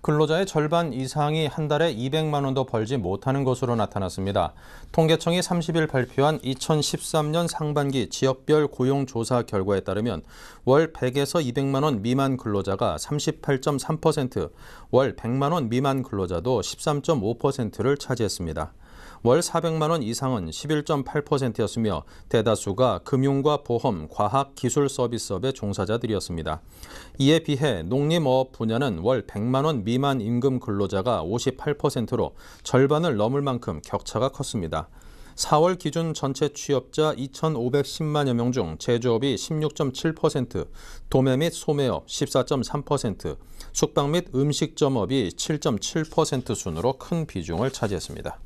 근로자의 절반 이상이 한 달에 200만 원도 벌지 못하는 것으로 나타났습니다. 통계청이 30일 발표한 2013년 상반기 지역별 고용조사 결과에 따르면 월 100에서 200만 원 미만 근로자가 38.3%, 월 100만 원 미만 근로자도 13.5%를 차지했습니다. 월 400만 원 이상은 11.8%였으며 대다수가 금융과 보험, 과학, 기술 서비스업의 종사자들이었습니다. 이에 비해 농림어업 분야는 월 100만 원 미만 임금 근로자가 58%로 절반을 넘을 만큼 격차가 컸습니다. 4월 기준 전체 취업자 2,510만여 명 중 제조업이 16.7%, 도매 및 소매업 14.3%, 숙박 및 음식점업이 7.7% 순으로 큰 비중을 차지했습니다.